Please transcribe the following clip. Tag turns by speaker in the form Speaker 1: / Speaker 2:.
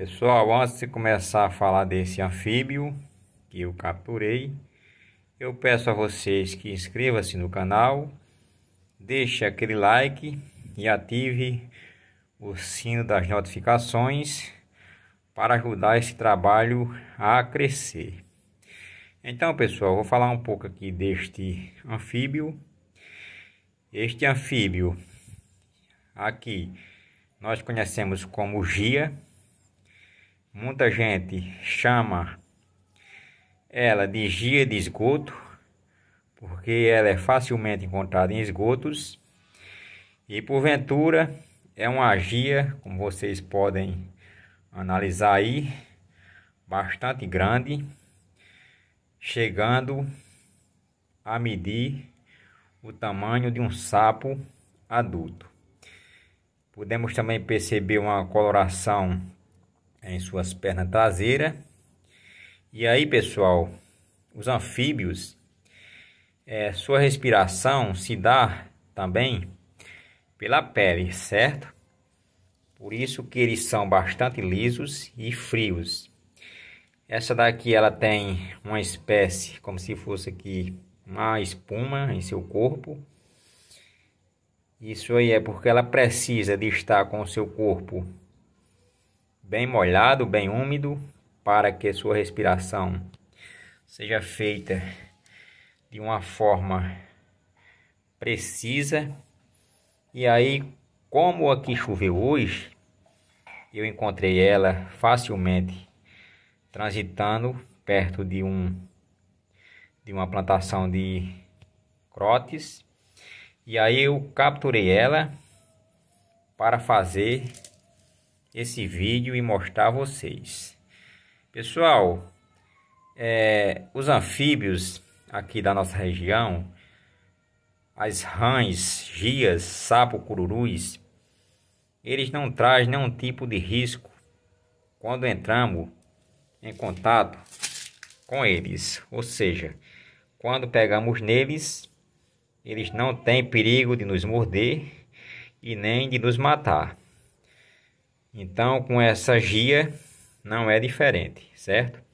Speaker 1: Pessoal, antes de começar a falar desse anfíbio que eu capturei, eu peço a vocês que inscreva-se no canal, deixe aquele like e ative o sino das notificações para ajudar esse trabalho a crescer. Então, pessoal, vou falar um pouco aqui deste anfíbio. Este anfíbio aqui nós conhecemos como gia Muita gente chama ela de gia de esgoto, porque ela é facilmente encontrada em esgotos e porventura é uma gia, como vocês podem analisar aí, bastante grande, chegando a medir o tamanho de um sapo adulto. Podemos também perceber uma coloração em suas pernas traseiras. E aí, pessoal, os anfíbios, é, sua respiração se dá também pela pele, certo? Por isso que eles são bastante lisos e frios. Essa daqui ela tem uma espécie como se fosse aqui uma espuma em seu corpo. Isso aí é porque ela precisa de estar com o seu corpo bem molhado, bem úmido, para que sua respiração seja feita de uma forma precisa. E aí, como aqui choveu hoje, eu encontrei ela facilmente transitando perto de um de uma plantação de crotes. E aí eu capturei ela para fazer esse vídeo e mostrar a vocês. Pessoal, é, os anfíbios aqui da nossa região, as rãs, gias, sapo, cururus, eles não trazem nenhum tipo de risco quando entramos em contato com eles. Ou seja, quando pegamos neles, eles não têm perigo de nos morder e nem de nos matar. Então, com essa gia não é diferente, certo?